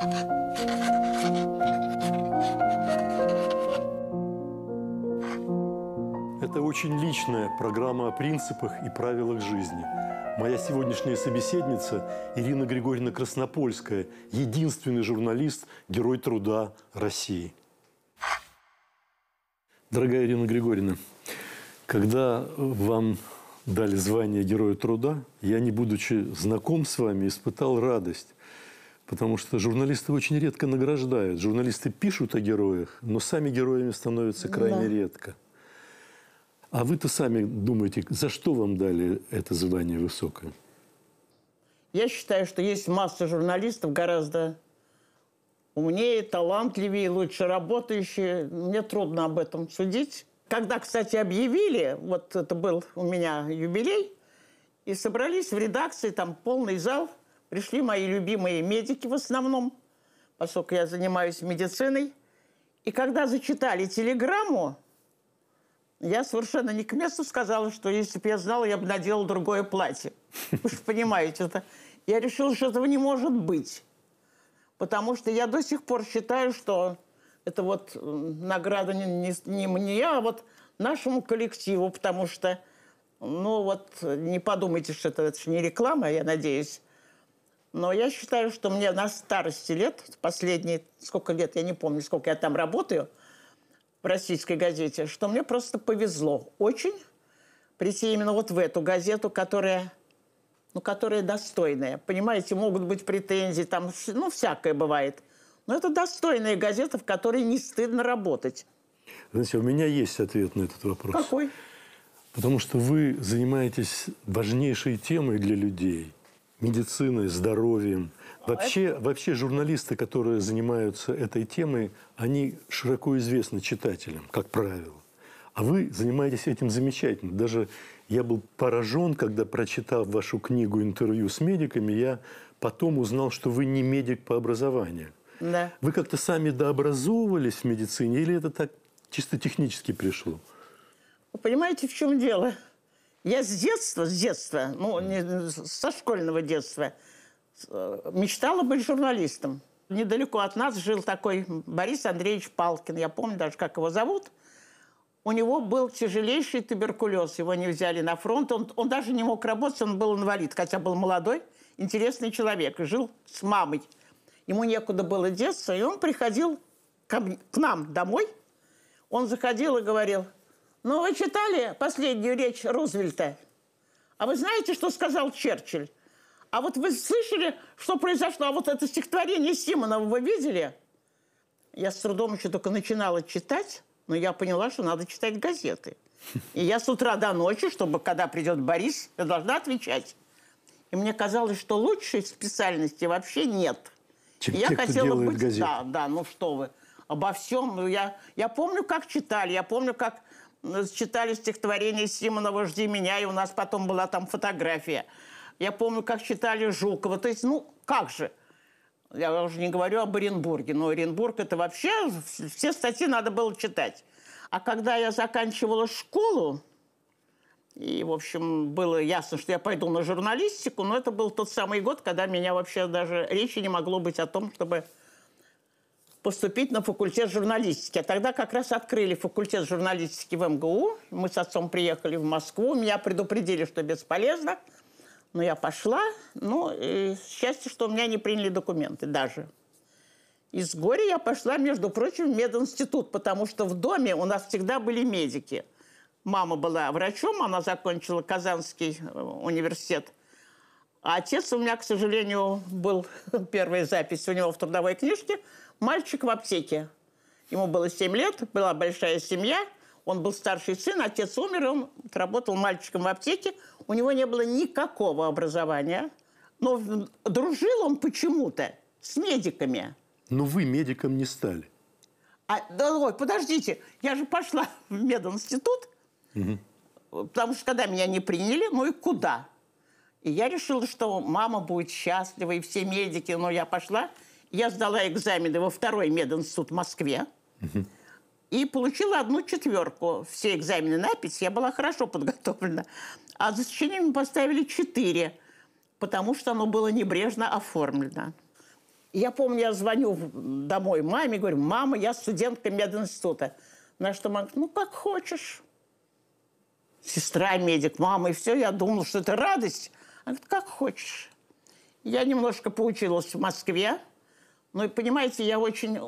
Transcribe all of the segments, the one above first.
Это очень личная программа о принципах и правилах жизни. Моя сегодняшняя собеседница Ирина Григорьевна Краснопольская, единственный журналист, герой труда России. Дорогая Ирина Григорьевна, когда вам дали звание Героя труда, я, не будучи знаком с вами, испытал радость. Потому что журналисты очень редко награждают. Журналисты пишут о героях, но сами героями становятся крайне да. редко. А вы-то сами думаете, за что вам дали это звание высокое? Я считаю, что есть масса журналистов гораздо умнее, талантливее, лучше работающие. Мне трудно об этом судить. Когда, кстати, объявили, вот это был у меня юбилей, и собрались в редакции, там полный зал – Пришли мои любимые медики в основном, поскольку я занимаюсь медициной. И когда зачитали телеграмму, я совершенно не к месту сказала, что если бы я знала, я бы надела другое платье. Вы же понимаете, это... я решила, что этого не может быть. Потому что я до сих пор считаю, что это вот награда не, не, не мне, а вот нашему коллективу, потому что, ну вот, не подумайте, что это, это не реклама, я надеюсь, но я считаю, что мне на старости лет, последние сколько лет, я не помню, сколько я там работаю, в российской газете, что мне просто повезло очень прийти именно вот в эту газету, которая, ну, которая достойная. Понимаете, могут быть претензии, там, ну, всякое бывает. Но это достойная газета, в которой не стыдно работать. Знаете, у меня есть ответ на этот вопрос. Какой? Потому что вы занимаетесь важнейшей темой для людей – медициной, здоровьем. Вообще, вообще журналисты, которые занимаются этой темой, они широко известны читателям, как правило. А вы занимаетесь этим замечательно. Даже я был поражен, когда, прочитав вашу книгу «Интервью с медиками», я потом узнал, что вы не медик по образованию. Да. Вы как-то сами дообразовывались в медицине или это так чисто технически пришло? Вы понимаете, в чем дело? Я с детства, с детства, ну, не, со школьного детства, э, мечтала быть журналистом. Недалеко от нас жил такой Борис Андреевич Палкин, я помню даже, как его зовут. У него был тяжелейший туберкулез, его не взяли на фронт. Он, он даже не мог работать, он был инвалид, хотя был молодой, интересный человек. Жил с мамой. Ему некуда было деться, и он приходил ко, к нам домой. Он заходил и говорил – ну, вы читали последнюю речь Рузвельта? А вы знаете, что сказал Черчилль? А вот вы слышали, что произошло? А вот это стихотворение Симонова вы видели? Я с трудом еще только начинала читать, но я поняла, что надо читать газеты. И я с утра до ночи, чтобы когда придет Борис, я должна отвечать. И мне казалось, что лучшей специальности вообще нет. Чем я те, хотела быть... Газеты. Да, да, ну что вы. Обо всем. Ну, я, я помню, как читали, я помню, как читали стихотворение Симонова «Жди меня», и у нас потом была там фотография. Я помню, как читали Жукова. То есть, ну, как же? Я уже не говорю об Оренбурге, но Оренбург – это вообще все статьи надо было читать. А когда я заканчивала школу, и, в общем, было ясно, что я пойду на журналистику, но это был тот самый год, когда меня вообще даже речи не могло быть о том, чтобы поступить на факультет журналистики. А тогда как раз открыли факультет журналистики в МГУ. Мы с отцом приехали в Москву. Меня предупредили, что бесполезно. Но я пошла. Ну, и счастье, что у меня не приняли документы даже. Из горя я пошла, между прочим, в мединститут, потому что в доме у нас всегда были медики. Мама была врачом, она закончила Казанский э, университет. А отец у меня, к сожалению, был первая запись у него в трудовой книжке – мальчик в аптеке. Ему было 7 лет, была большая семья, он был старший сын, отец умер, он работал мальчиком в аптеке. У него не было никакого образования, но дружил он почему-то с медиками. Но вы медиком не стали. А, да, ой, подождите, я же пошла в мединститут, угу. потому что когда меня не приняли, ну и куда? И я решила, что мама будет счастлива, и все медики, но я пошла я сдала экзамены во второй мединститут в Москве. И получила одну четверку. Все экзамены напись, я была хорошо подготовлена. А за сочинением поставили четыре, потому что оно было небрежно оформлено. Я помню, я звоню домой маме, говорю, мама, я студентка мединститута. На что мама, ну как хочешь. Сестра медик, мама, и все. Я думала, что это радость. Она говорит, как хочешь. Я немножко поучилась в Москве, ну, понимаете, я очень...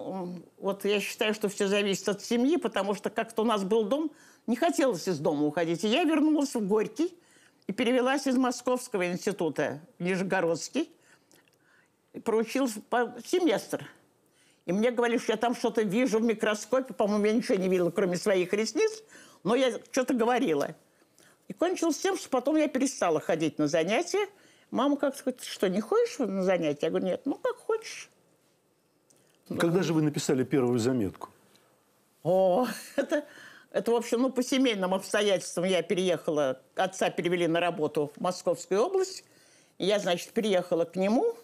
Вот я считаю, что все зависит от семьи, потому что как-то у нас был дом, не хотелось из дома уходить. И я вернулась в Горький и перевелась из Московского института в Нижегородский. И проучилась по семестр. И мне говорили, что я там что-то вижу в микроскопе. По-моему, я ничего не видела, кроме своих ресниц. Но я что-то говорила. И кончилось тем, что потом я перестала ходить на занятия. Мама как-то говорит, что, не хочешь на занятия? Я говорю, нет, ну как хочешь. Когда же вы написали первую заметку? О, это, это, в общем, ну, по семейным обстоятельствам я переехала, отца перевели на работу в Московскую область. Я, значит, приехала к нему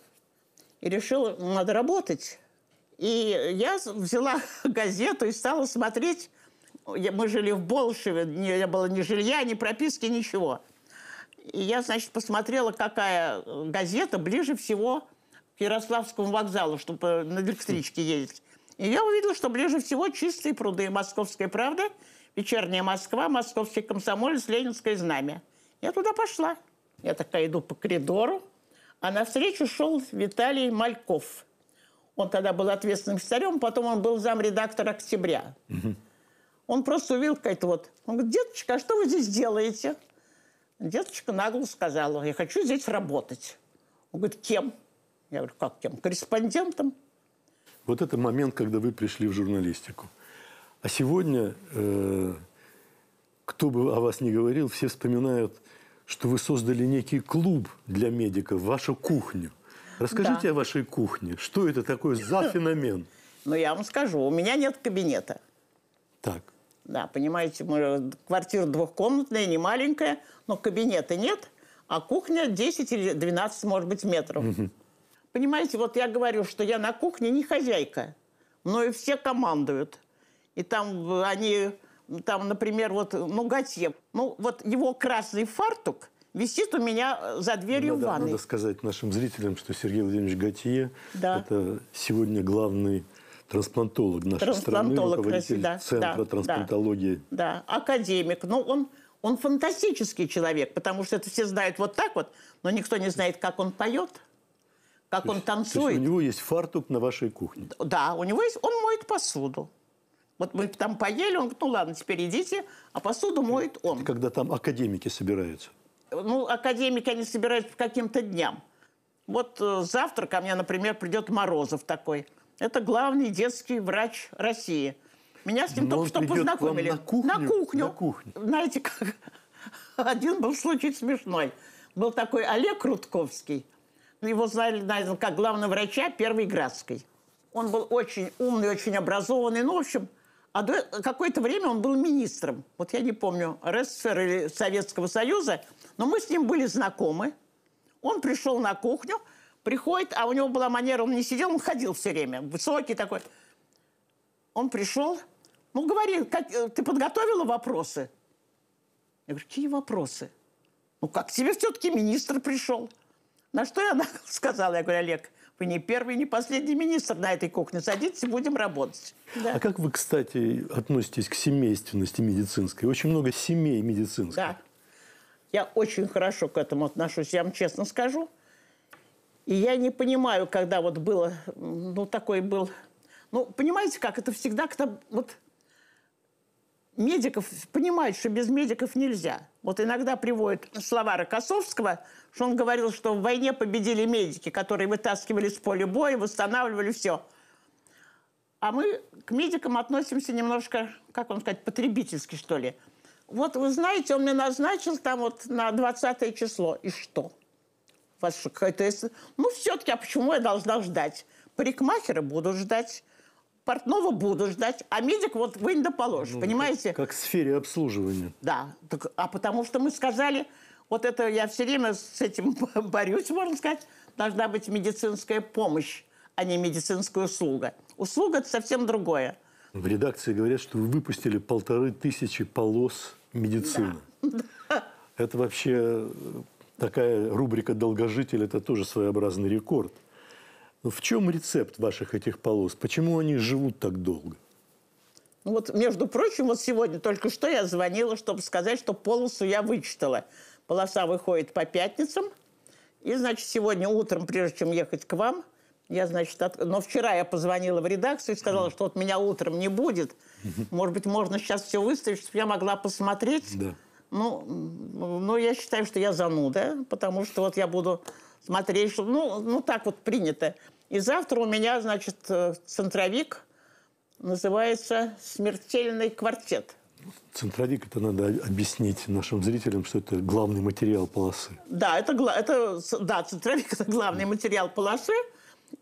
и решила, ну, надо работать. И я взяла газету и стала смотреть. Мы жили в Болшеве, не было ни жилья, ни прописки, ничего. И я, значит, посмотрела, какая э, газета ближе всего к Ярославскому вокзалу, чтобы э, на электричке ездить. И я увидела, что ближе всего чистые пруды. Московская правда, вечерняя Москва, московский комсомолец, ленинское знамя. Я туда пошла. Я такая иду по коридору, а навстречу шел Виталий Мальков. Он тогда был ответственным старем, потом он был замредактор «Октября». Угу. Он просто увидел какая-то вот... Он говорит, деточка, а что вы здесь делаете? Деточка нагло сказала, я хочу здесь работать. Он говорит, кем? Я говорю, как кем? Корреспондентом. Вот это момент, когда вы пришли в журналистику. А сегодня, э, кто бы о вас ни говорил, все вспоминают, что вы создали некий клуб для медиков, вашу кухню. Расскажите да. о вашей кухне. Что это такое за феномен? Ну, я вам скажу, у меня нет кабинета. Так. Да, понимаете, мы, квартира двухкомнатная, не маленькая, но кабинета нет, а кухня 10 или 12, может быть, метров. Угу. Понимаете, вот я говорю, что я на кухне не хозяйка, но и все командуют. И там э, они, там, например, вот, ну, Готье, ну, вот его красный фартук висит у меня э, за дверью надо, ванной. Надо сказать нашим зрителям, что Сергей Владимирович Готье да. – это сегодня главный трансплантолог нашей трансплантолог страны, руководитель да, Центра да, трансплантологии. Да, да, академик. Но ну, он, он фантастический человек, потому что это все знают вот так вот, но никто не знает, как он поет – как то он есть, танцует. То есть у него есть фартук на вашей кухне. Да, у него есть, он моет посуду. Вот мы там поели, он говорит, ну ладно, теперь идите, а посуду моет он. Когда там академики собираются? Ну, академики, они собираются по каким-то дням. Вот э, завтра ко мне, например, придет Морозов такой. Это главный детский врач России. Меня с ним Но только что познакомили. на кухню? На кухню. На кухню. Знаете, как? Один был случай смешной. Был такой Олег Рудковский – его знали, наверное, как главного врача Первой Градской. Он был очень умный, очень образованный, ну, в общем, а до какое-то время он был министром. Вот я не помню, РСФСР или Советского Союза, но мы с ним были знакомы. Он пришел на кухню, приходит, а у него была манера, он не сидел, он ходил все время, высокий такой. Он пришел, ну, говори, как, э, ты подготовила вопросы? Я говорю, какие вопросы? Ну, как тебе все-таки министр пришел? На что я сказала, я говорю, Олег, вы не первый, не последний министр на этой кухне. Садитесь, будем работать. А да. А как вы, кстати, относитесь к семейственности медицинской? Очень много семей медицинских. Да. Я очень хорошо к этому отношусь, я вам честно скажу. И я не понимаю, когда вот было, ну, такой был... Ну, понимаете, как это всегда, когда вот медиков понимают, что без медиков нельзя. Вот иногда приводят слова Рокоссовского, что он говорил, что в войне победили медики, которые вытаскивали с поля боя, восстанавливали все. А мы к медикам относимся немножко, как он сказать, потребительски, что ли. Вот вы знаете, он мне назначил там вот на 20 число. И что? Вас, то ну, все-таки, а почему я должна ждать? Парикмахеры будут ждать, портного буду ждать, а медик вот вынь да положь, ну, понимаете? Как, как в сфере обслуживания. Да, так, а потому что мы сказали, вот это я все время с этим борюсь, можно сказать, должна быть медицинская помощь, а не медицинская услуга. Услуга – это совсем другое. В редакции говорят, что вы выпустили полторы тысячи полос медицины. Да. Это вообще э, такая рубрика «Долгожитель» – это тоже своеобразный рекорд. В чем рецепт ваших этих полос? Почему они живут так долго? Ну вот, между прочим, вот сегодня только что я звонила, чтобы сказать, что полосу я вычитала. Полоса выходит по пятницам. И, значит, сегодня утром, прежде чем ехать к вам, я, значит, от... но вчера я позвонила в редакцию и сказала, что вот меня утром не будет. Может быть, можно сейчас все выставить, чтобы я могла посмотреть. Да. Ну, ну, я считаю, что я зануда, потому что вот я буду смотреть, что, ну, ну так вот принято. И завтра у меня, значит, э, центровик называется «Смертельный квартет». Центровик, это надо объяснить нашим зрителям, что это главный материал полосы. Да, это, это, да, центровик – это главный материал полосы.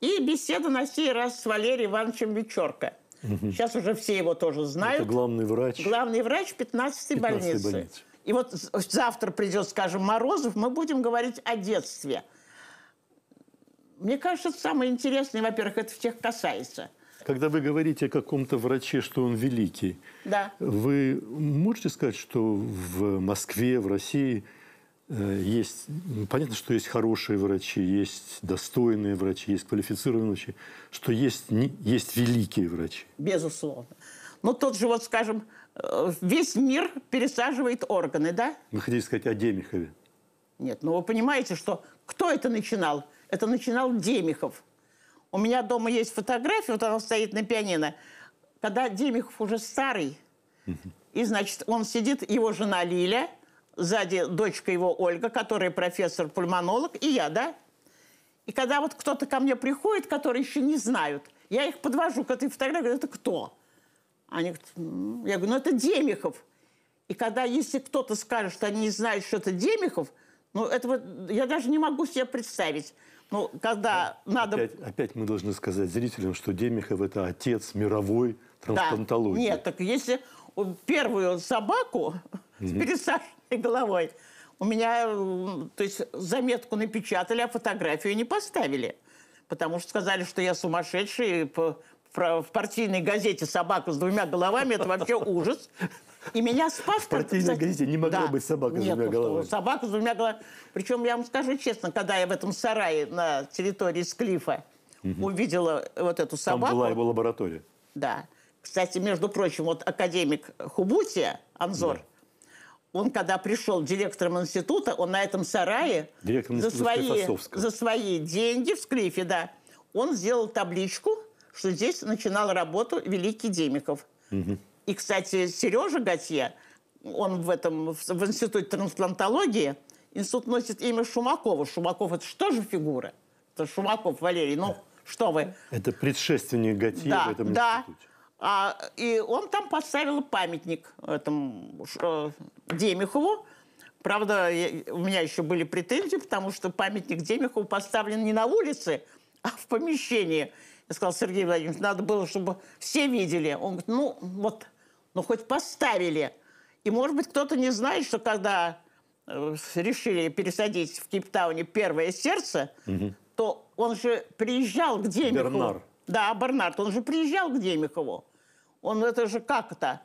И беседа на сей раз с Валерием Ивановичем Вечерко. Угу. Сейчас уже все его тоже знают. Это главный врач. Главный врач 15-й 15 больницы. больницы. И вот завтра придет, скажем, Морозов, мы будем говорить о детстве – мне кажется, самое интересное, во-первых, это всех касается. Когда вы говорите о каком-то враче, что он великий, да. вы можете сказать, что в Москве, в России э, есть, ну, понятно, что есть хорошие врачи, есть достойные врачи, есть квалифицированные врачи, что есть, есть великие врачи. Безусловно. Ну, тот же, вот, скажем, э, весь мир пересаживает органы, да? Вы хотите сказать о Демихове? Нет, ну вы понимаете, что кто это начинал? Это начинал Демихов. У меня дома есть фотография, вот она стоит на пианино, когда Демихов уже старый. И, значит, он сидит, его жена Лиля, сзади дочка его Ольга, которая профессор-пульмонолог, и я, да? И когда вот кто-то ко мне приходит, который еще не знают, я их подвожу к этой фотографии, это кто? Они говорят, М я говорю, ну это Демихов. И когда, если кто-то скажет, что они не знают, что это Демихов, ну, это вот, я даже не могу себе представить. Ну, когда а, надо... Опять, опять мы должны сказать зрителям, что Демихов – это отец мировой трансплантологии. Да. Нет, так если первую собаку угу. с пересаженной головой у меня, то есть заметку напечатали, а фотографию не поставили. Потому что сказали, что я сумасшедший, в партийной газете собаку с двумя головами» – это вообще ужас. И меня с паспортом... Противно говорите, не могла да, быть ну собака с двумя головами. собака с двумя головами. Причем, я вам скажу честно, когда я в этом сарае на территории Склифа угу. увидела вот эту собаку... Там была его лаборатория. Да. Кстати, между прочим, вот академик Хубутия, Анзор, да. он когда пришел директором института, он на этом сарае за свои, за свои деньги в Склифе, да, он сделал табличку, что здесь начинал работу великий Демиков. Угу. И, кстати, Сережа Готье, он в этом, в институте трансплантологии, институт носит имя Шумакова. Шумаков – это что же фигура? Это Шумаков Валерий, ну, что вы. Это предшественник Готье да, в этом да. институте. А, и он там поставил памятник этому э, Демихову. Правда, я, у меня еще были претензии, потому что памятник Демихову поставлен не на улице, а в помещении. Я сказал, Сергей Владимирович, надо было, чтобы все видели. Он говорит, ну, вот ну, хоть поставили. И, может быть, кто-то не знает, что когда э, решили пересадить в Кейптауне первое сердце, угу. то он же приезжал к Демихову. Бернар. Да, Бернард. Он же приезжал к Демихову. Он это же как-то.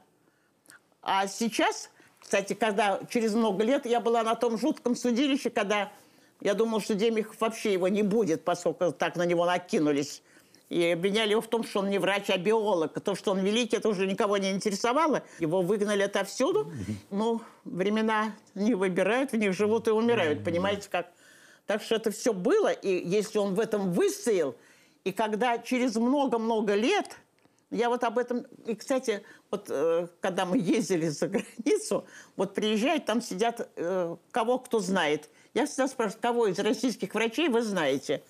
А сейчас, кстати, когда через много лет я была на том жутком судилище, когда я думала, что Демихов вообще его не будет, поскольку так на него накинулись и обвиняли его в том, что он не врач, а биолог. То, что он великий, это уже никого не интересовало. Его выгнали отовсюду. Ну, времена не выбирают, в них живут и умирают, понимаете, как. Так что это все было, и если он в этом выстоял, и когда через много-много лет, я вот об этом... И, кстати, вот э, когда мы ездили за границу, вот приезжают, там сидят э, кого кто знает. Я всегда спрашиваю, кого из российских врачей вы знаете?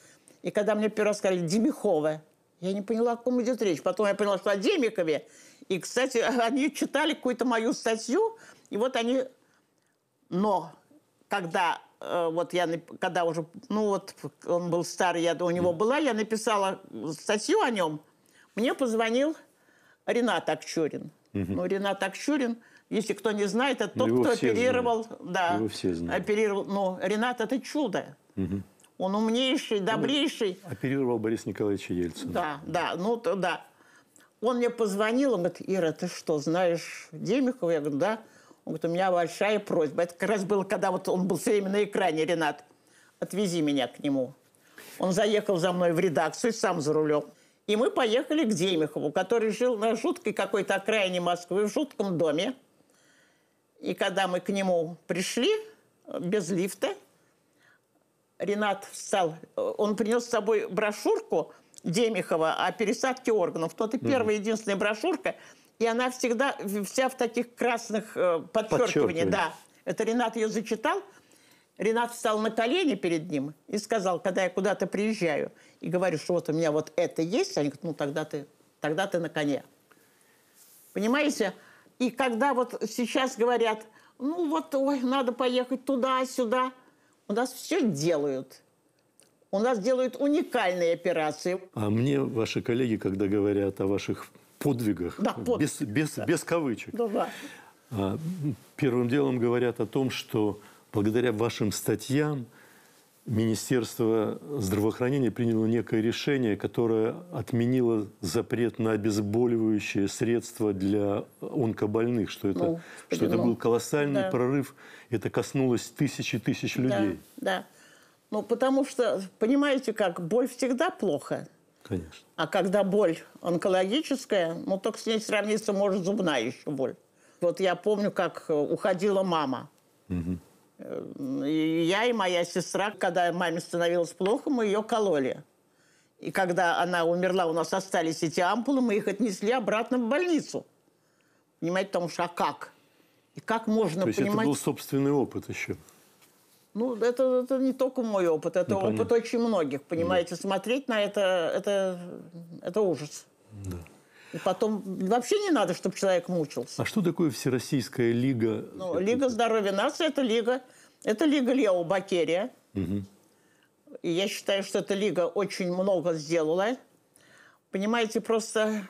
И когда мне первый раз сказали Демихова, я не поняла, о ком идет речь. Потом я поняла, что о Демикове. И, кстати, они читали какую-то мою статью, и вот они... Но когда э, вот я, когда уже, ну вот он был старый, я у него была, я написала статью о нем, мне позвонил Ренат Акчурин. Угу. Ну, Ренат Акчурин, если кто не знает, это ну, тот, его кто оперировал, знают. да, его все знают. оперировал, ну, Ренат это чудо. Угу. Он умнейший, ну, добрейший. Оперировал Борис Николаевич Ельцин. Да, да, ну то да. Он мне позвонил, он говорит, Ира, ты что, знаешь Демикова? Я говорю, да. Он говорит, у меня большая просьба. Это как раз было, когда вот он был все время на экране, Ренат. Отвези меня к нему. Он заехал за мной в редакцию, сам за рулем. И мы поехали к Демихову, который жил на жуткой какой-то окраине Москвы, в жутком доме. И когда мы к нему пришли, без лифта, Ренат встал, он принес с собой брошюрку Демихова о пересадке органов. Тот и первая, единственная брошюрка. И она всегда вся в таких красных э, подчеркиваниях. Да. Это Ренат ее зачитал. Ренат встал на колени перед ним и сказал, когда я куда-то приезжаю, и говорю, что вот у меня вот это есть, они говорят, ну тогда ты, тогда ты на коне. Понимаете? И когда вот сейчас говорят, ну вот, ой, надо поехать туда-сюда, у нас все делают. У нас делают уникальные операции. А мне ваши коллеги, когда говорят о ваших подвигах, да, подвиг, без, без, да. без кавычек, ну да, да. первым делом говорят о том, что благодаря вашим статьям – Министерство здравоохранения приняло некое решение, которое отменило запрет на обезболивающие средства для онкобольных, что это, ну, что это ну, был колоссальный да. прорыв. Это коснулось тысячи тысяч людей. Да, да. Ну, потому что, понимаете как, боль всегда плохо. Конечно. А когда боль онкологическая, ну, только с ней сравниться может зубная еще боль. Вот я помню, как э, уходила мама. Угу. Э, я и моя сестра, когда маме становилось плохо, мы ее кололи. И когда она умерла, у нас остались эти ампулы, мы их отнесли обратно в больницу. Понимаете, потому что а как? И как можно То есть понимать... это был собственный опыт еще? Ну, это, это не только мой опыт, это ну, опыт очень многих, понимаете. Да. Смотреть на это, это, это ужас. Да. И потом вообще не надо, чтобы человек мучился. А что такое Всероссийская лига? Ну, лига здоровья нации – это лига, это лига Лео Бакерия. Угу. И я считаю, что эта лига очень много сделала. Понимаете, просто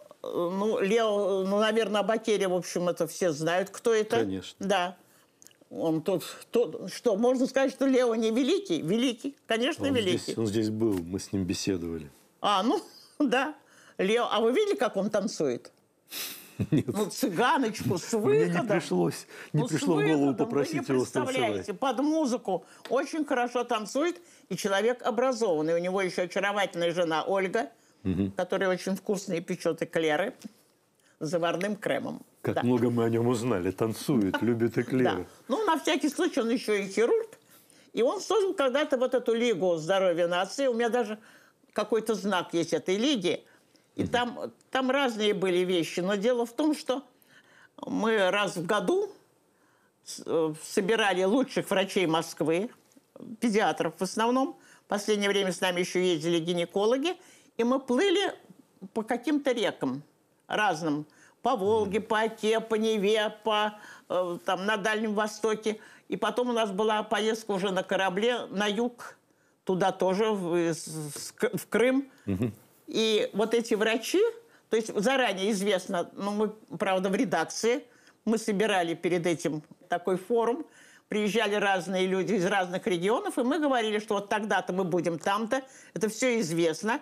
э, ну, Лео, ну, наверное, о в общем, это все знают, кто это. Конечно. Да. Он тут, тут, что, можно сказать, что Лео не великий? Великий, конечно, он великий. Здесь, он здесь был, мы с ним беседовали. А, ну, да. Лео, а вы видели, как он танцует? Нет. Ну, цыганочку с выходом. Мне не пришлось, не ну, пришло выходом, в голову ну, попросить его представляете, танцевать. под музыку очень хорошо танцует, и человек образованный. У него еще очаровательная жена Ольга, угу. которая очень вкусные печет эклеры с заварным кремом. Как да. много мы о нем узнали. Танцует, любит эклеры. Да. Ну, на всякий случай, он еще и хирург. И он создал когда-то вот эту Лигу здоровья нации. У меня даже какой-то знак есть этой лиги – и там, там разные были вещи. Но дело в том, что мы раз в году э, собирали лучших врачей Москвы, педиатров в основном. В последнее время с нами еще ездили гинекологи. И мы плыли по каким-то рекам разным. По Волге, по Оке, по Неве, э, по, там, на Дальнем Востоке. И потом у нас была поездка уже на корабле на юг, туда тоже, в, в Крым. Угу. И вот эти врачи, то есть заранее известно, ну мы, правда, в редакции, мы собирали перед этим такой форум, приезжали разные люди из разных регионов, и мы говорили, что вот тогда-то мы будем там-то, это все известно.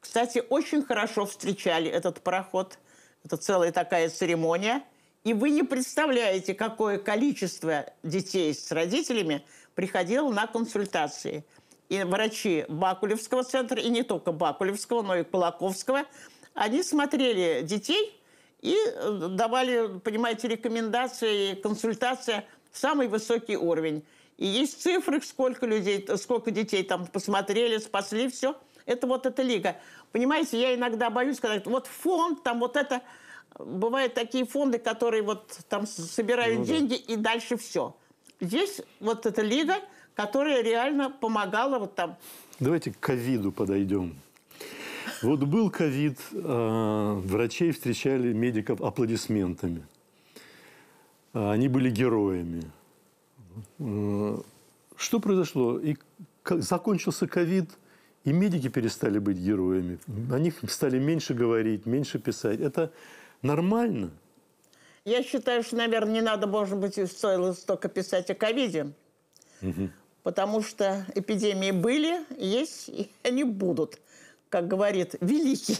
Кстати, очень хорошо встречали этот пароход, это целая такая церемония. И вы не представляете, какое количество детей с родителями приходило на консультации – и врачи Бакулевского центра, и не только Бакулевского, но и Кулаковского, они смотрели детей и э, давали, понимаете, рекомендации, консультации, самый высокий уровень. И есть цифры, сколько людей, сколько детей там посмотрели, спасли, все. Это вот эта лига. Понимаете, я иногда боюсь сказать, вот фонд, там вот это... Бывают такие фонды, которые вот там собирают ну, деньги да. и дальше все. Здесь вот эта лига – которая реально помогала вот там. Давайте к ковиду подойдем. Вот был ковид, а, врачей встречали медиков аплодисментами. А, они были героями. А, что произошло? И закончился ковид, и медики перестали быть героями. О них стали меньше говорить, меньше писать. Это нормально? Я считаю, что, наверное, не надо, может быть, и стоило столько писать о ковиде. Угу потому что эпидемии были, есть и они будут. Как говорит великий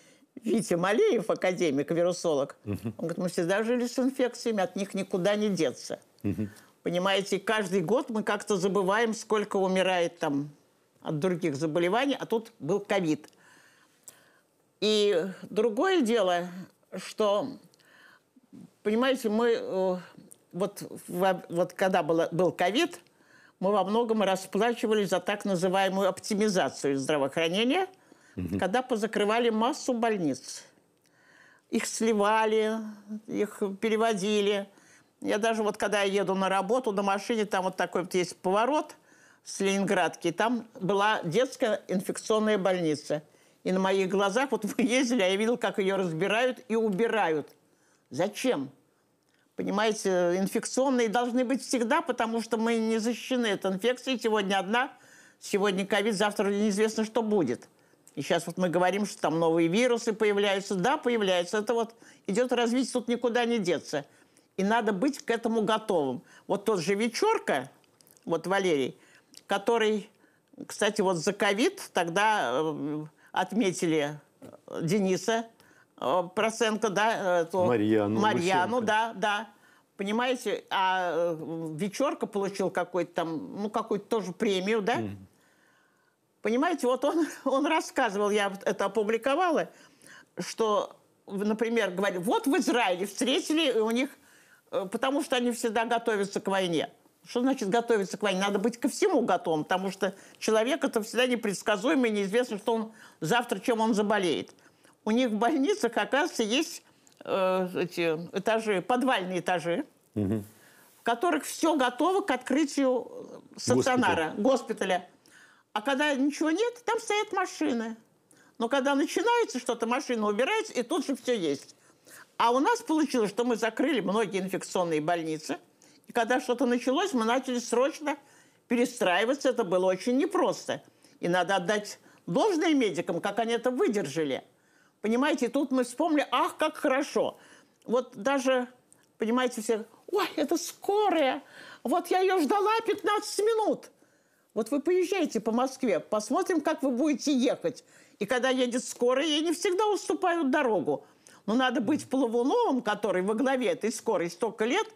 Витя Малеев, академик, вирусолог, угу. он говорит, мы всегда жили с инфекциями, от них никуда не деться. Угу. Понимаете, каждый год мы как-то забываем, сколько умирает там от других заболеваний, а тут был ковид. И другое дело, что, понимаете, мы э, вот, вот когда было, был ковид, мы во многом расплачивались за так называемую оптимизацию здравоохранения, угу. когда позакрывали массу больниц. Их сливали, их переводили. Я даже вот когда я еду на работу, на машине там вот такой вот есть поворот с Ленинградки, там была детская инфекционная больница. И на моих глазах вот мы ездили, а я видел, как ее разбирают и убирают. Зачем? Понимаете, инфекционные должны быть всегда, потому что мы не защищены от инфекции. Сегодня одна, сегодня ковид, завтра неизвестно, что будет. И сейчас вот мы говорим, что там новые вирусы появляются. Да, появляются. Это вот идет развитие, тут никуда не деться. И надо быть к этому готовым. Вот тот же Вечерка, вот Валерий, который, кстати, вот за ковид тогда э, отметили э, Дениса, Э, Проценко, да, э, то Марьяну. Марьяну, да, да. Понимаете, а э, Вечерка получил какой-то там, ну, какую-то тоже премию, да? Mm. Понимаете, вот он, он рассказывал, я это опубликовала, что, например, говорит, вот в Израиле встретили и у них, потому что они всегда готовятся к войне. Что значит готовиться к войне? Надо быть ко всему готовым, потому что человек это всегда непредсказуемый, неизвестно, что он завтра, чем он заболеет у них в больницах, оказывается, есть э, эти этажи, подвальные этажи, угу. в которых все готово к открытию стационара, Госпиталь. госпиталя. А когда ничего нет, там стоят машины. Но когда начинается что-то, машина убирается, и тут же все есть. А у нас получилось, что мы закрыли многие инфекционные больницы. И когда что-то началось, мы начали срочно перестраиваться. Это было очень непросто. И надо отдать должное медикам, как они это выдержали – Понимаете, тут мы вспомнили, ах, как хорошо. Вот даже, понимаете, все, ой, это скорая, вот я ее ждала 15 минут. Вот вы поезжаете по Москве, посмотрим, как вы будете ехать. И когда едет скорая, ей не всегда уступают дорогу. Но надо быть Плавуновым, который во главе этой скорой столько лет,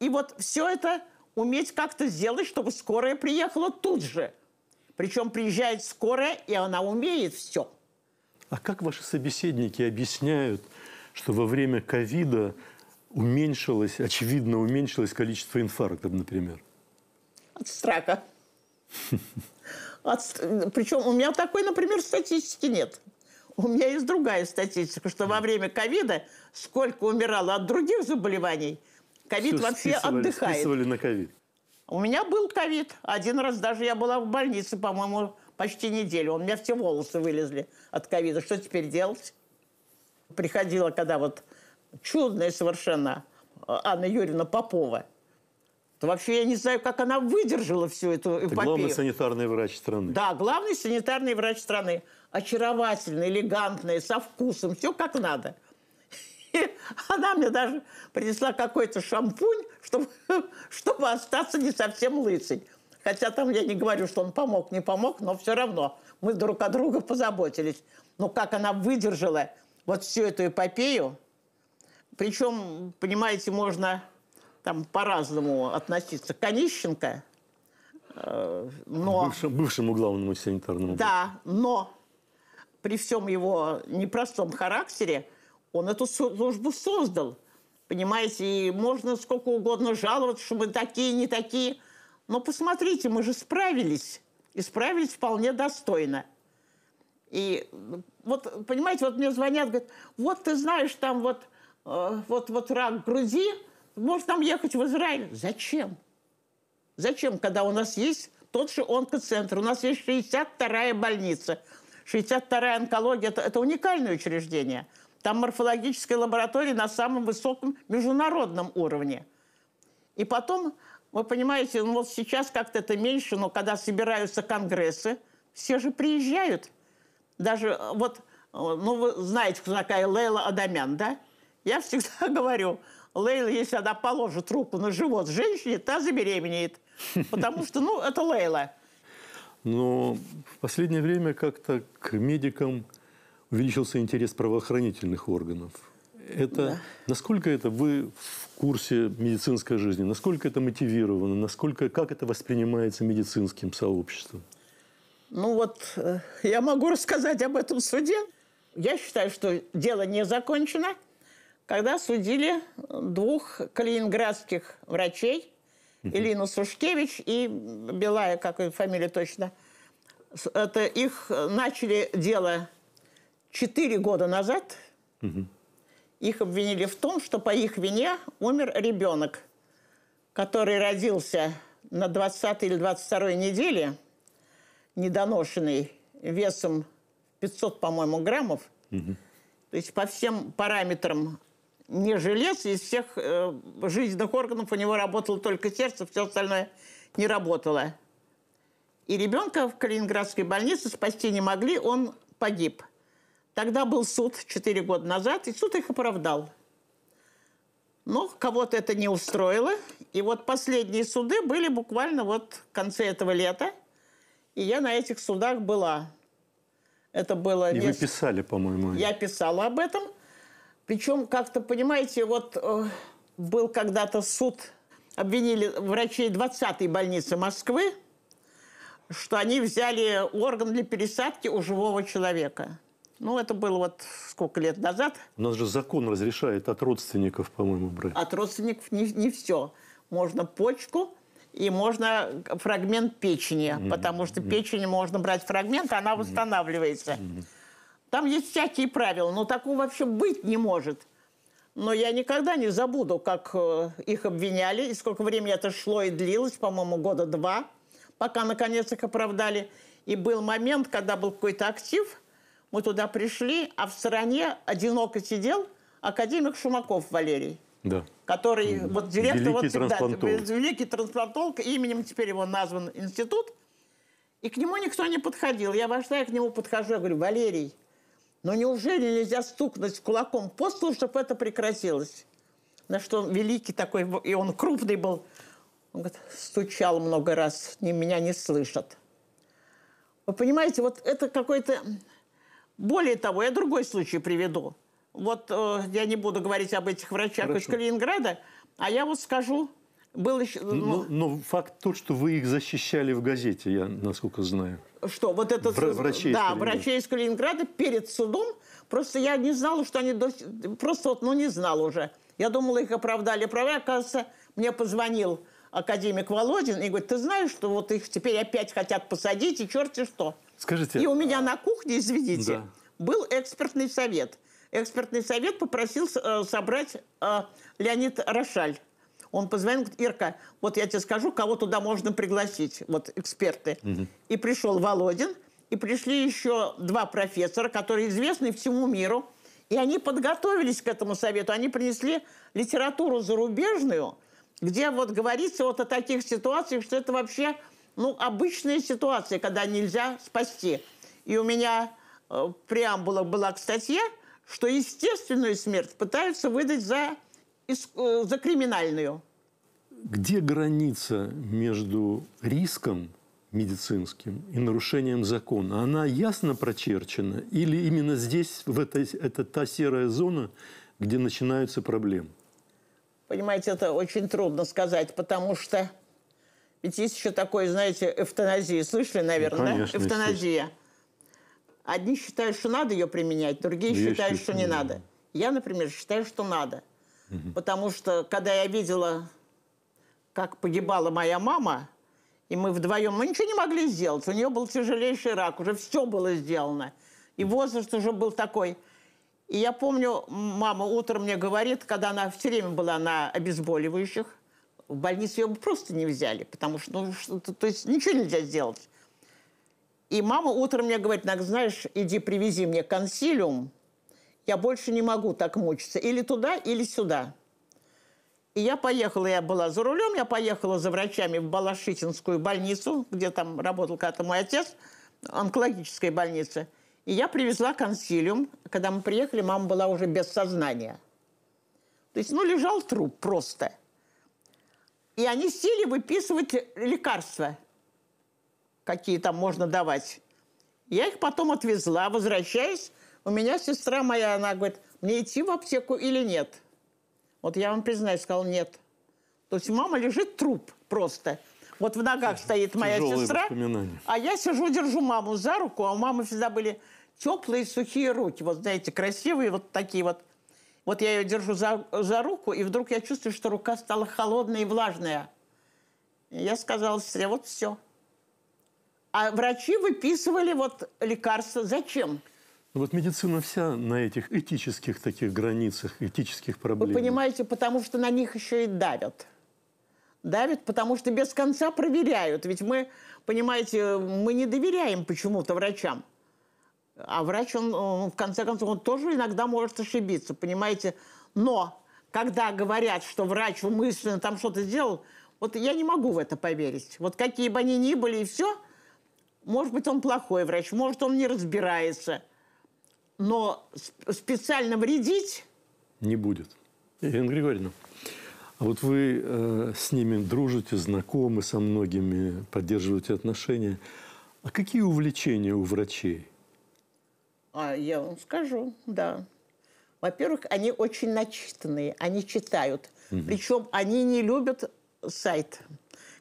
и вот все это уметь как-то сделать, чтобы скорая приехала тут же. Причем приезжает скорая, и она умеет все. А как ваши собеседники объясняют, что во время ковида уменьшилось, очевидно, уменьшилось количество инфарктов, например? От страха. От... Причем у меня такой, например, статистики нет. У меня есть другая статистика, что во время ковида сколько умирало от других заболеваний, ковид вообще списывали, отдыхает. Списывали на ковид. У меня был ковид. Один раз даже я была в больнице, по-моему, почти неделю. У меня все волосы вылезли от ковида. Что теперь делать? Приходила, когда вот чудная совершенно э, Анна Юрьевна Попова. То вообще я не знаю, как она выдержала всю эту эпопею. главный санитарный врач страны. Да, главный санитарный врач страны. Очаровательная, элегантная, со вкусом, все как надо. И она мне даже принесла какой-то шампунь, чтобы, чтобы остаться не совсем лысой. Хотя там я не говорю, что он помог, не помог, но все равно мы друг о друга позаботились. Но как она выдержала вот всю эту эпопею, причем, понимаете, можно там по-разному относиться. Конищенко, э, но... Бывшим, бывшему главному санитарному. Да, но при всем его непростом характере он эту службу создал. Понимаете, и можно сколько угодно жаловаться, что мы такие, не такие. Но посмотрите, мы же справились. И справились вполне достойно. И вот, понимаете, вот мне звонят, говорят, вот ты знаешь, там вот, э, вот, вот рак груди, можешь там ехать в Израиль. Зачем? Зачем, когда у нас есть тот же онкоцентр, у нас есть 62-я больница, 62-я онкология, это, это уникальное учреждение. Там морфологическая лаборатория на самом высоком международном уровне. И потом вы понимаете, ну вот сейчас как-то это меньше, но когда собираются конгрессы, все же приезжают. Даже э, вот, э, ну вы знаете, кто такая Лейла Адамян, да? Я всегда говорю, Лейла, если она положит руку на живот женщине, та забеременеет. Потому что, ну, это Лейла. Но в последнее время как-то к медикам увеличился интерес правоохранительных органов. Это, да. Насколько это вы в курсе медицинской жизни? Насколько это мотивировано? Насколько, как это воспринимается медицинским сообществом? Ну вот, э, я могу рассказать об этом суде. Я считаю, что дело не закончено, когда судили двух калининградских врачей, Илину Сушкевич и Белая, как ее фамилия точно. Это их э, начали дело четыре года назад – Угу. Их обвинили в том, что по их вине умер ребенок, который родился на 20 или 22 неделе, недоношенный, весом 500, по-моему, граммов. Угу. То есть по всем параметрам не желез, из всех э, жизненных органов у него работало только сердце, все остальное не работало. И ребенка в Калининградской больнице спасти не могли, он погиб – Тогда был суд 4 года назад, и суд их оправдал. Но кого-то это не устроило. И вот последние суды были буквально вот в конце этого лета. И я на этих судах была. Это было... И несколько... вы писали, по-моему. Я писала об этом. Причем, как-то, понимаете, вот э, был когда-то суд, обвинили врачей 20-й больницы Москвы, что они взяли орган для пересадки у живого человека. Ну, это было вот сколько лет назад. У нас же закон разрешает от родственников, по-моему, брать. От родственников не, не все. Можно почку, и можно фрагмент печени, mm-hmm. потому что печень можно брать фрагмент, а она восстанавливается. Mm-hmm. Там есть всякие правила, но такого вообще быть не может. Но я никогда не забуду, как э, их обвиняли, и сколько времени это шло и длилось, по-моему, года два, пока наконец их оправдали. И был момент, когда был какой-то актив – мы туда пришли, а в стороне одиноко сидел академик Шумаков Валерий. Да. Который, вот директор, великий вот всегда, трансплантолог. великий трансплантолог, именем теперь его назван институт. И к нему никто не подходил. Я вошла, я к нему подхожу, я говорю, Валерий, ну неужели нельзя стукнуть кулаком по столу, чтобы это прекратилось? На что он великий такой, и он крупный был, он говорит, стучал много раз, ни, меня не слышат. Вы понимаете, вот это какой-то более того, я другой случай приведу. Вот э, я не буду говорить об этих врачах Хорошо. из Калининграда, а я вот скажу, был еще... Ну... Но, ну, но ну, ну, факт тот, что вы их защищали в газете, я насколько знаю. Что, вот этот... Вра врачей да, из врачей из Калининграда перед судом. Просто я не знала, что они... До... Просто вот, ну, не знала уже. Я думала, их оправдали права. Оказывается, мне позвонил академик Володин и говорит, ты знаешь, что вот их теперь опять хотят посадить и черти что. Скажите. И у меня на кухне, извините, да. был экспертный совет. Экспертный совет попросил э, собрать э, Леонид Рошаль. Он позвонил, говорит, Ирка, вот я тебе скажу, кого туда можно пригласить, вот эксперты. Угу. И пришел Володин, и пришли еще два профессора, которые известны всему миру. И они подготовились к этому совету. Они принесли литературу зарубежную, где вот говорится вот о таких ситуациях, что это вообще ну, обычная ситуация, когда нельзя спасти. И у меня э, преамбула была к статье, что естественную смерть пытаются выдать за, э, за криминальную. Где граница между риском медицинским и нарушением закона? Она ясно прочерчена или именно здесь, в этой, это та серая зона, где начинаются проблемы? Понимаете, это очень трудно сказать, потому что ведь есть еще такое, знаете, эвтаназия. Слышали, ну, наверное, ну, конечно, да? Эвтаназия. Одни считают, что надо ее применять, другие да ну, считают, что не надо. надо. Я, например, считаю, что надо. Угу. Потому что, когда я видела, как погибала моя мама, и мы вдвоем, мы ничего не могли сделать. У нее был тяжелейший рак, уже все было сделано. И возраст уже был такой. И я помню, мама утром мне говорит, когда она все время была на обезболивающих, в больницу ее бы просто не взяли, потому что, ну, что -то, то есть ничего нельзя сделать. И мама утром мне говорит, знаешь, иди привези мне консилиум, я больше не могу так мучиться. Или туда, или сюда. И я поехала, я была за рулем, я поехала за врачами в Балашитинскую больницу, где там работал когда-то мой отец, онкологической больнице – и я привезла консилиум. Когда мы приехали, мама была уже без сознания. То есть, ну, лежал труп просто. И они сели выписывать лекарства, какие там можно давать. Я их потом отвезла, возвращаясь. У меня сестра моя, она говорит, мне идти в аптеку или нет? Вот я вам признаюсь, сказал, нет. То есть мама лежит труп просто. Вот в ногах стоит моя Тяжелые сестра, а я сижу, держу маму за руку, а у мамы всегда были теплые сухие руки, вот знаете, красивые, вот такие вот. Вот я ее держу за, за руку, и вдруг я чувствую, что рука стала холодная и влажная. И я сказала себе, вот все. А врачи выписывали вот лекарства. Зачем? Ну, вот медицина вся на этих этических таких границах, этических проблемах. Вы понимаете, потому что на них еще и давят давят, потому что без конца проверяют. Ведь мы, понимаете, мы не доверяем почему-то врачам. А врач, он, он, в конце концов, он тоже иногда может ошибиться, понимаете? Но когда говорят, что врач умышленно там что-то сделал, вот я не могу в это поверить. Вот какие бы они ни были, и все, может быть, он плохой врач, может, он не разбирается. Но специально вредить... Не будет. Ирина Григорьевна, а вот вы э, с ними дружите, знакомы со многими, поддерживаете отношения. А какие увлечения у врачей? А я вам скажу, да. Во-первых, они очень начитанные, они читают. Угу. Причем они не любят сайт.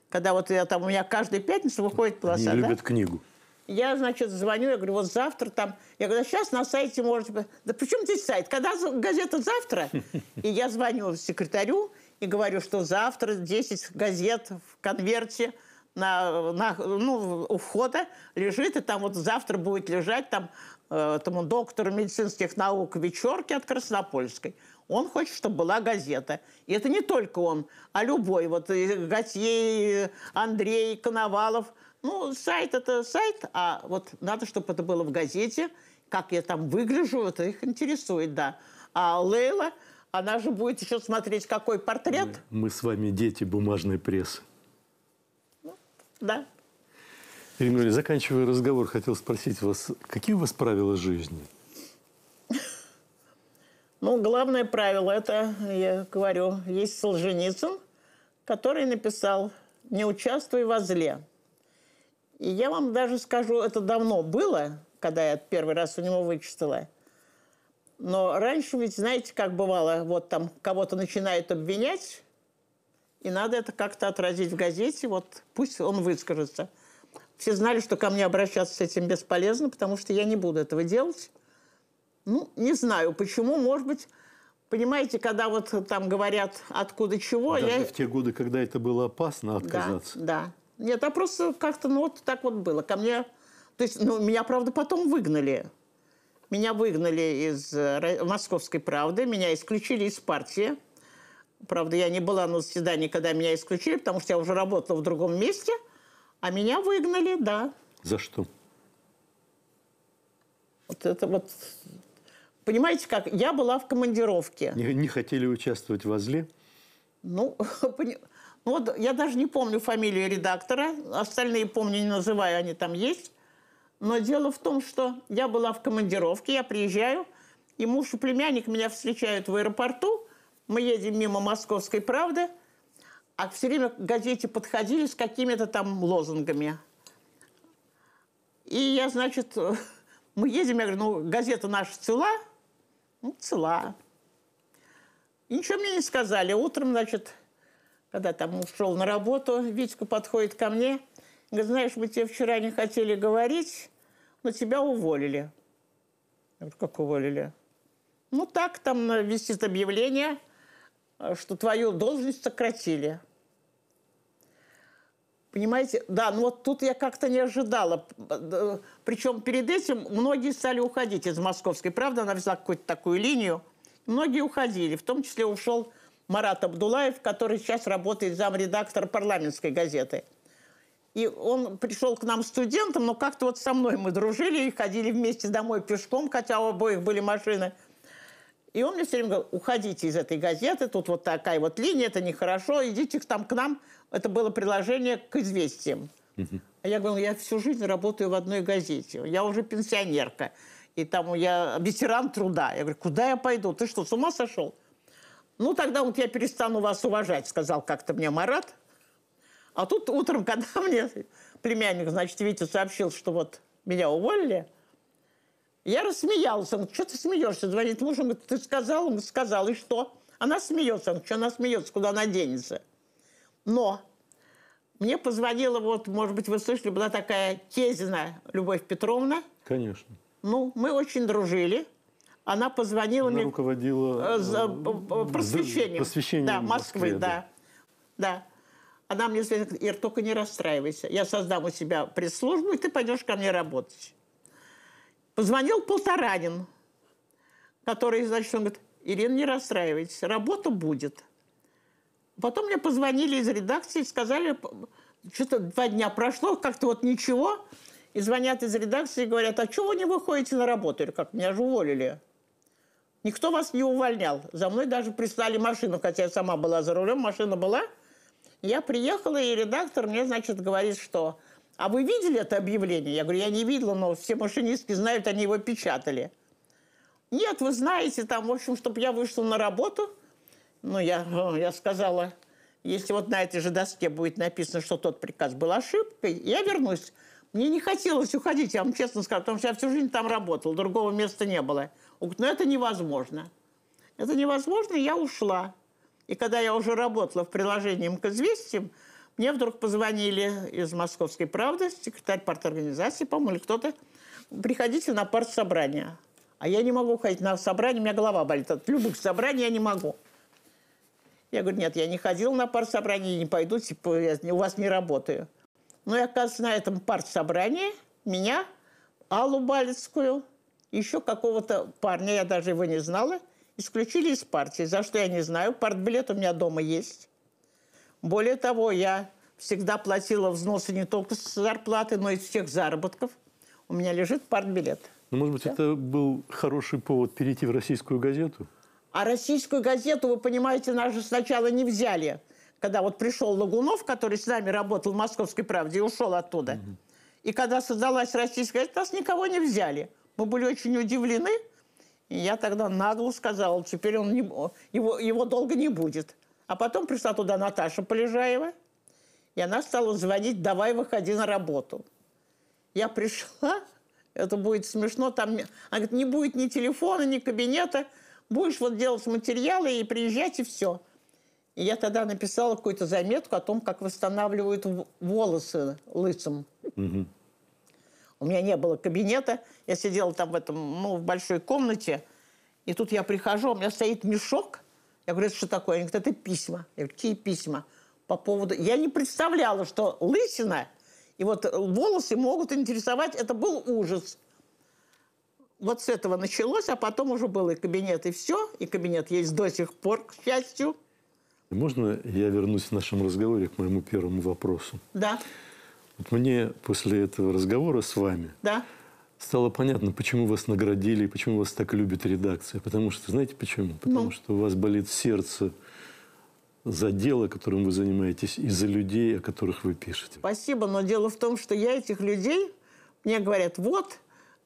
Когда вот я там, у меня каждую пятницу выходит полоса. Они да? любят книгу. Я, значит, звоню, я говорю, вот завтра там. Я говорю, сейчас на сайте может быть, Да почему здесь сайт? Когда газета завтра? И я звоню секретарю и говорю, что завтра 10 газет в конверте – на, на, ну, у входа лежит, и там вот завтра будет лежать там э, этому доктору медицинских наук Вечерки от Краснопольской. Он хочет, чтобы была газета. И это не только он, а любой. Вот Готье, Андрей, Коновалов. Ну, сайт – это сайт, а вот надо, чтобы это было в газете. Как я там выгляжу, это их интересует, да. А Лейла, она же будет еще смотреть, какой портрет. Мы, мы с вами дети бумажной прессы. Да. Ирина заканчивая разговор, хотел спросить вас, какие у вас правила жизни? Ну, главное правило, это, я говорю, есть Солженицын, который написал «Не участвуй во зле». И я вам даже скажу, это давно было, когда я первый раз у него вычитала. Но раньше ведь, знаете, как бывало, вот там кого-то начинают обвинять, и надо это как-то отразить в газете, вот пусть он выскажется. Все знали, что ко мне обращаться с этим бесполезно, потому что я не буду этого делать. Ну, не знаю, почему, может быть, понимаете, когда вот там говорят, откуда чего... А Даже я... в те годы, когда это было опасно отказаться. Да, да. Нет, а просто как-то, ну, вот так вот было. Ко мне... То есть, ну, меня, правда, потом выгнали. Меня выгнали из э, «Московской правды», меня исключили из партии. Правда, я не была на заседании, когда меня исключили, потому что я уже работала в другом месте, а меня выгнали, да. За что? Вот это вот... Понимаете, как я была в командировке. Не, не хотели участвовать в «Озле»? Ну, ну, вот я даже не помню фамилию редактора. Остальные помню, не называю, они там есть. Но дело в том, что я была в командировке, я приезжаю, и муж и племянник меня встречают в аэропорту – мы едем мимо «Московской правды», а все время к газете подходили с какими-то там лозунгами. И я, значит, мы едем, я говорю, ну, газета наша цела? Ну, цела. И ничего мне не сказали. Утром, значит, когда там ушел на работу, Витька подходит ко мне, говорит, знаешь, мы тебе вчера не хотели говорить, но тебя уволили. Я говорю, как уволили? Ну, так, там висит объявление – Э, что твою должность сократили. Понимаете? Да, но ну вот тут я как-то не ожидала. Э, Причем перед этим многие стали уходить из московской. Правда, она взяла какую-то такую линию. Многие уходили. В том числе ушел Марат Абдулаев, который сейчас работает замредактора парламентской газеты. И он пришел к нам студентом, но как-то вот со мной мы дружили и ходили вместе домой пешком, хотя у обоих были машины – и он мне все время говорил, уходите из этой газеты, тут вот такая вот линия, это нехорошо, идите там к нам. Это было приложение к «Известиям». А я говорю: я всю жизнь работаю в одной газете, я уже пенсионерка, и там я ветеран труда. Я говорю, куда я пойду? Ты что, с ума сошел? Ну, тогда вот я перестану вас уважать, сказал как-то мне Марат. А тут утром, когда мне племянник, значит, Витя сообщил, что вот меня уволили, я рассмеялся. Он, что ты смеешься? Звонит муж, он говорит, ты сказал? Он сказал, и что? Она смеется. Он, что она смеется, куда она денется? Но мне позвонила, вот, может быть, вы слышали, была такая Кезина Любовь Петровна. Конечно. Ну, мы очень дружили. Она позвонила Она мне... руководила... Э, э, за, э, просвещением. Просвещением да, Москвы, Москве, да. да. Она мне сказала, Ир, только не расстраивайся. Я создам у себя пресс-службу, и ты пойдешь ко мне работать. Позвонил Полторанин, который, значит, он говорит, Ирина, не расстраивайтесь, работа будет. Потом мне позвонили из редакции и сказали, что-то два дня прошло, как-то вот ничего. И звонят из редакции и говорят, а чего вы не выходите на работу? Или как, меня же уволили. Никто вас не увольнял. За мной даже прислали машину, хотя я сама была за рулем, машина была. Я приехала, и редактор мне, значит, говорит, что а вы видели это объявление? Я говорю, я не видела, но все машинистки знают, они его печатали. Нет, вы знаете, там, в общем, чтобы я вышла на работу, ну, я, э, я сказала, если вот на этой же доске будет написано, что тот приказ был ошибкой, я вернусь. Мне не хотелось уходить, я вам честно скажу, потому что я всю жизнь там работала, другого места не было. Но ну, это невозможно. Это невозможно, я ушла. И когда я уже работала в приложении к известиям, мне вдруг позвонили из «Московской правды», секретарь парторганизации, по-моему, или кто-то, приходите на партсобрание. А я не могу ходить на собрание, у меня голова болит от любых собраний, я не могу. Я говорю, нет, я не ходил на партсобрание, не пойду, типа, я у вас не работаю. Ну и, оказывается, на этом партсобрании меня, Аллу Балицкую, еще какого-то парня, я даже его не знала, исключили из партии, за что я не знаю. Партбилет у меня дома есть. Более того, я всегда платила взносы не только с зарплаты, но и с всех заработков. У меня лежит партбилет. Ну, может быть, да? это был хороший повод перейти в российскую газету? А российскую газету, вы понимаете, нас же сначала не взяли. Когда вот пришел Лагунов, который с нами работал в «Московской правде» и ушел оттуда. Угу. И когда создалась российская газета, нас никого не взяли. Мы были очень удивлены. И я тогда нагло сказала, теперь он не, его, его долго не будет. А потом пришла туда Наташа Полежаева, и она стала звонить, давай выходи на работу. Я пришла, это будет смешно, там она говорит, не будет ни телефона, ни кабинета, будешь вот делать материалы и приезжать, и все. И я тогда написала какую-то заметку о том, как восстанавливают волосы лысым. Угу. У меня не было кабинета, я сидела там в этом, ну, в большой комнате, и тут я прихожу, у меня стоит мешок я говорю, это что такое? Они говорят, это письма. Я говорю, какие письма? По поводу... Я не представляла, что лысина и вот волосы могут интересовать. Это был ужас. Вот с этого началось, а потом уже был и кабинет, и все. И кабинет есть до сих пор, к счастью. Можно я вернусь в нашем разговоре к моему первому вопросу? Да. Вот мне после этого разговора с вами да стало понятно, почему вас наградили, почему вас так любит редакция. Потому что, знаете почему? Потому ну. что у вас болит сердце за дело, которым вы занимаетесь, и за людей, о которых вы пишете. Спасибо, но дело в том, что я этих людей, мне говорят, вот,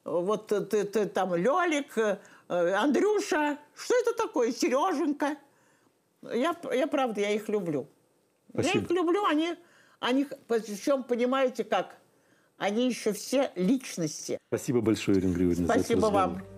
вот ты, ты там Лёлик, э, Андрюша, что это такое, Сереженька? Я, я правда, я их люблю. Спасибо. Я их люблю, они, они, причем, понимаете, как – они еще все личности. Спасибо большое, Ирина Григорьевна, Спасибо за этот разговор.